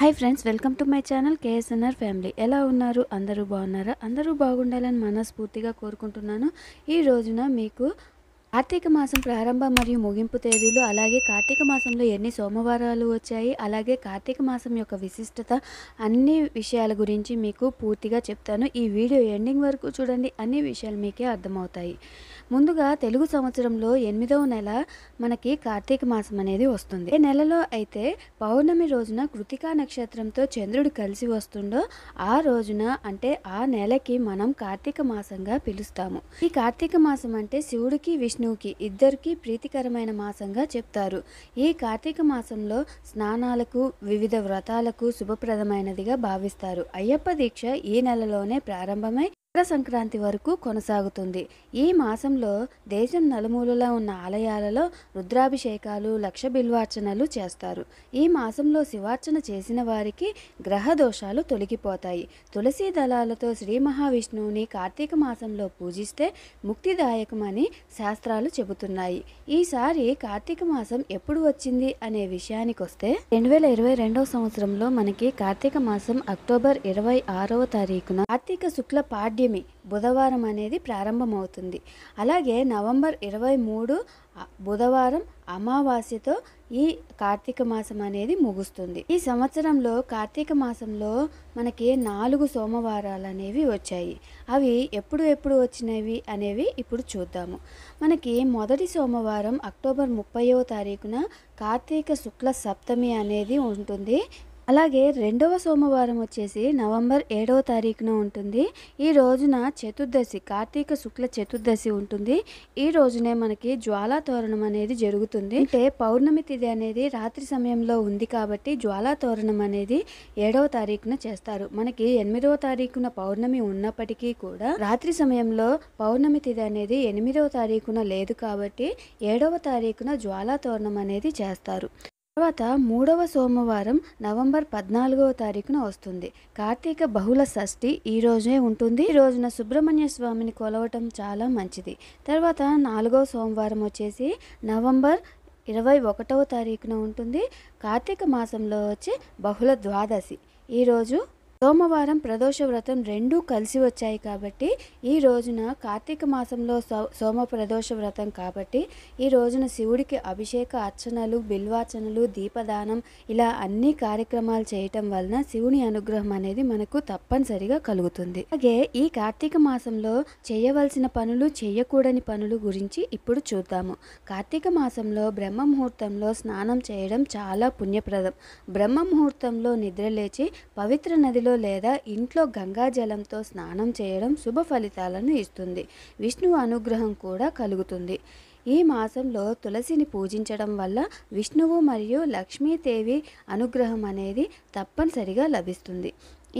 hi friends welcome to my channel KSNR family ఎలా ఉన్నారు అందరూ బాగున్నారా అందరూ బాగుండాలని మనస్ఫూర్తిగా కోరుకుంటున్నాను ఈ రోజున మీకు కార్తీక మాసం ప్రారంభ మరియు ముగింపు తేదీలు అలాగే కార్తీక మాసంలో ఎన్ని సోమవారాలు వచ్చాయి అలాగే కార్తీక మాసం యొక్క విశిష్టత అన్ని విషయాల గురించి మీకు పూర్తిగా చెప్తాను ఈ వీడియో ఎండింగ్ వరకు చూడండి అన్ని విషయాలు మీకే అర్థమవుతాయి ముందుగా తెలుగు సంవత్సరంలో ఎనిమిదవ నెల మనకి కార్తీక మాసం అనేది వస్తుంది ఏ నెలలో అయితే పౌర్ణమి రోజున కృతికా నక్షత్రంతో చంద్రుడు కలిసి వస్తుండో ఆ రోజున అంటే ఆ నెలకి మనం కార్తీక మాసంగా పిలుస్తాము ఈ కార్తీక మాసం అంటే శివుడికి విష్ణు విష్ణువుకి ఇద్దరికీ ప్రీతికరమైన మాసంగా చెప్తారు ఈ కార్తీక మాసంలో స్నానాలకు వివిధ వ్రతాలకు శుభప్రదమైనదిగా భావిస్తారు అయ్యప్ప దీక్ష ఈ నెలలోనే ప్రారంభమై మకర సంక్రాంతి వరకు కొనసాగుతుంది ఈ మాసంలో దేశం నలుమూలలా ఉన్న ఆలయాలలో రుద్రాభిషేకాలు లక్ష బిల్వార్చనలు చేస్తారు ఈ మాసంలో శివార్చన చేసిన వారికి గ్రహ దోషాలు తొలగిపోతాయి తులసి దళాలతో శ్రీ మహావిష్ణువుని కార్తీక మాసంలో పూజిస్తే ముక్తిదాయకమని శాస్త్రాలు చెబుతున్నాయి ఈసారి కార్తీక మాసం ఎప్పుడు వచ్చింది అనే విషయానికి వస్తే రెండు వేల ఇరవై రెండవ సంవత్సరంలో మనకి కార్తీక మాసం అక్టోబర్ ఇరవై ఆరవ తారీఖున కార్తీక శుక్ల పాడ్య పంచమి బుధవారం అనేది ప్రారంభమవుతుంది అలాగే నవంబర్ ఇరవై మూడు బుధవారం అమావాస్యతో ఈ కార్తీక మాసం అనేది ముగుస్తుంది ఈ సంవత్సరంలో కార్తీక మాసంలో మనకి నాలుగు సోమవారాలు అనేవి వచ్చాయి అవి ఎప్పుడు ఎప్పుడు వచ్చినవి అనేవి ఇప్పుడు చూద్దాము మనకి మొదటి సోమవారం అక్టోబర్ ముప్పయో తారీఖున కార్తీక శుక్ల సప్తమి అనేది ఉంటుంది అలాగే రెండవ సోమవారం వచ్చేసి నవంబర్ ఏడవ తారీఖున ఉంటుంది ఈ రోజున చతుర్దశి కార్తీక శుక్ల చతుర్దశి ఉంటుంది ఈ రోజునే మనకి జ్వాలా తోరణం అనేది జరుగుతుంది అంటే పౌర్ణమి తిథి అనేది రాత్రి సమయంలో ఉంది కాబట్టి జ్వాలా తోరణం అనేది ఏడవ తారీఖున చేస్తారు మనకి ఎనిమిదవ తారీఖున పౌర్ణమి ఉన్నప్పటికీ కూడా రాత్రి సమయంలో పౌర్ణమి తిథి అనేది ఎనిమిదవ తారీఖున లేదు కాబట్టి ఏడవ తారీఖున జ్వాలా తోరణం అనేది చేస్తారు తర్వాత మూడవ సోమవారం నవంబర్ పద్నాలుగవ తారీఖున వస్తుంది కార్తీక బహుళ షష్ఠి ఈ రోజే ఉంటుంది ఈ రోజున సుబ్రహ్మణ్య స్వామిని కొలవటం చాలా మంచిది తర్వాత నాలుగవ సోమవారం వచ్చేసి నవంబర్ ఇరవై ఒకటవ తారీఖున ఉంటుంది కార్తీక మాసంలో వచ్చి బహుళ ద్వాదశి ఈరోజు సోమవారం ప్రదోష వ్రతం రెండూ కలిసి వచ్చాయి కాబట్టి ఈ రోజున కార్తీక మాసంలో సోమ ప్రదోష వ్రతం కాబట్టి ఈ రోజున శివుడికి అభిషేక అర్చనలు బిల్వార్చనలు దీపదానం ఇలా అన్ని కార్యక్రమాలు చేయటం వలన శివుని అనుగ్రహం అనేది మనకు తప్పనిసరిగా కలుగుతుంది అలాగే ఈ కార్తీక మాసంలో చేయవలసిన పనులు చేయకూడని పనులు గురించి ఇప్పుడు చూద్దాము కార్తీక మాసంలో బ్రహ్మ ముహూర్తంలో స్నానం చేయడం చాలా పుణ్యప్రదం బ్రహ్మ ముహూర్తంలో నిద్రలేచి పవిత్ర నదిలో గదిలో లేదా ఇంట్లో గంగాజలంతో స్నానం చేయడం శుభ ఫలితాలను ఇస్తుంది విష్ణు అనుగ్రహం కూడా కలుగుతుంది ఈ మాసంలో తులసిని పూజించడం వల్ల విష్ణువు మరియు లక్ష్మీదేవి అనుగ్రహం అనేది తప్పనిసరిగా లభిస్తుంది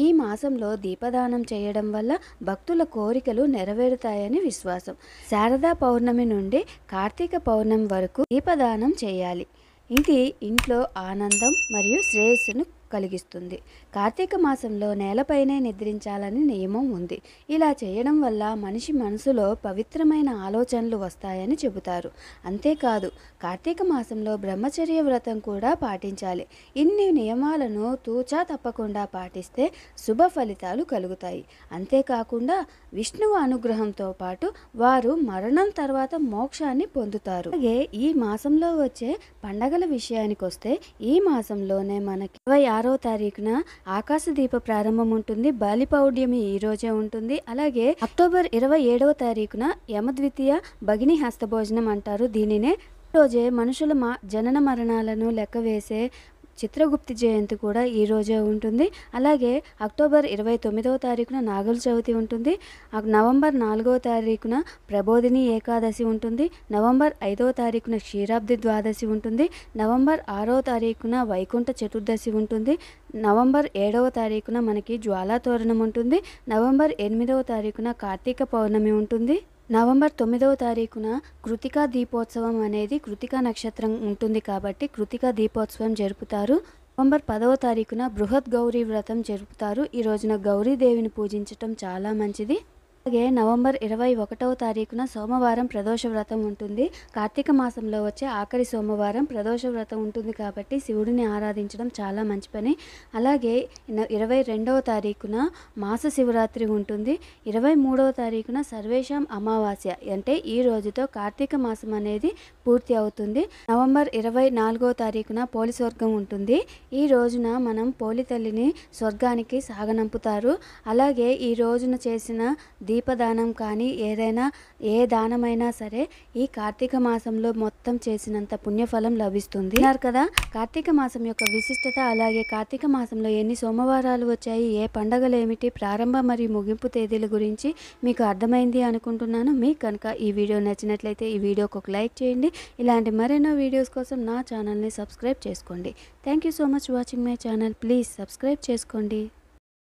ఈ మాసంలో దీపదానం చేయడం వల్ల భక్తుల కోరికలు నెరవేరుతాయని విశ్వాసం శారదా పౌర్ణమి నుండి కార్తీక పౌర్ణమి వరకు దీపదానం చేయాలి ఇది ఇంట్లో ఆనందం మరియు శ్రేయస్సును కలిగిస్తుంది కార్తీక మాసంలో నేలపైనే నిద్రించాలని నియమం ఉంది ఇలా చేయడం వల్ల మనిషి మనసులో పవిత్రమైన ఆలోచనలు వస్తాయని చెబుతారు అంతేకాదు కార్తీక మాసంలో బ్రహ్మచర్య వ్రతం కూడా పాటించాలి ఇన్ని నియమాలను తూచా తప్పకుండా పాటిస్తే శుభ ఫలితాలు కలుగుతాయి అంతేకాకుండా విష్ణువు అనుగ్రహంతో పాటు వారు మరణం తర్వాత మోక్షాన్ని పొందుతారు అలాగే ఈ మాసంలో వచ్చే పండగల విషయానికి వస్తే ఈ మాసంలోనే మనకి ఇరవై ఆరో తారీఖున ఆకాశదీప ప్రారంభం ఉంటుంది బాలిపౌడ్యమి ఈ రోజే ఉంటుంది అలాగే అక్టోబర్ ఇరవై ఏడవ తారీఖున యమద్వితీయ భగిని హస్తభోజనం అంటారు దీనినే రోజే మనుషుల మా జనన మరణాలను లెక్క వేసే చిత్రగుప్తి జయంతి కూడా ఈ రోజే ఉంటుంది అలాగే అక్టోబర్ ఇరవై తొమ్మిదవ తారీఖున నాగుల చవితి ఉంటుంది నవంబర్ నాలుగవ తారీఖున ప్రబోధిని ఏకాదశి ఉంటుంది నవంబర్ ఐదవ తారీఖున క్షీరాబ్ది ద్వాదశి ఉంటుంది నవంబర్ ఆరో తారీఖున వైకుంఠ చతుర్దశి ఉంటుంది నవంబర్ ఏడవ తారీఖున మనకి జ్వాలా తోరణం ఉంటుంది నవంబర్ ఎనిమిదవ తారీఖున కార్తీక పౌర్ణమి ఉంటుంది నవంబర్ తొమ్మిదవ తారీఖున కృతికా దీపోత్సవం అనేది కృతికా నక్షత్రం ఉంటుంది కాబట్టి కృతికా దీపోత్సవం జరుపుతారు నవంబర్ పదవ తారీఖున బృహత్ గౌరీ వ్రతం జరుపుతారు ఈ రోజున గౌరీదేవిని పూజించటం చాలా మంచిది అలాగే నవంబర్ ఇరవై ఒకటవ తారీఖున సోమవారం ప్రదోష వ్రతం ఉంటుంది కార్తీక మాసంలో వచ్చే ఆఖరి సోమవారం ప్రదోష వ్రతం ఉంటుంది కాబట్టి శివుడిని ఆరాధించడం చాలా మంచి పని అలాగే ఇరవై రెండవ తారీఖున మాస శివరాత్రి ఉంటుంది ఇరవై మూడవ తారీఖున సర్వేశం అమావాస్య అంటే ఈ రోజుతో కార్తీక మాసం అనేది పూర్తి అవుతుంది నవంబర్ ఇరవై నాలుగవ తారీఖున పోలి స్వర్గం ఉంటుంది ఈ రోజున మనం పోలి తల్లిని స్వర్గానికి సాగనంపుతారు అలాగే ఈ రోజున చేసిన దీపదానం కానీ ఏదైనా ఏ దానమైనా సరే ఈ కార్తీక మాసంలో మొత్తం చేసినంత పుణ్యఫలం లభిస్తుంది అన్నారు కదా కార్తీక మాసం యొక్క విశిష్టత అలాగే కార్తీక మాసంలో ఎన్ని సోమవారాలు వచ్చాయి ఏ పండగలు ఏమిటి ప్రారంభ మరియు ముగింపు తేదీల గురించి మీకు అర్థమైంది అనుకుంటున్నాను మీకు కనుక ఈ వీడియో నచ్చినట్లయితే ఈ వీడియోకి ఒక లైక్ చేయండి ఇలాంటి మరెన్నో వీడియోస్ కోసం నా ఛానల్ని సబ్స్క్రైబ్ చేసుకోండి thank you so much watching my channel please subscribe చేసుకోండి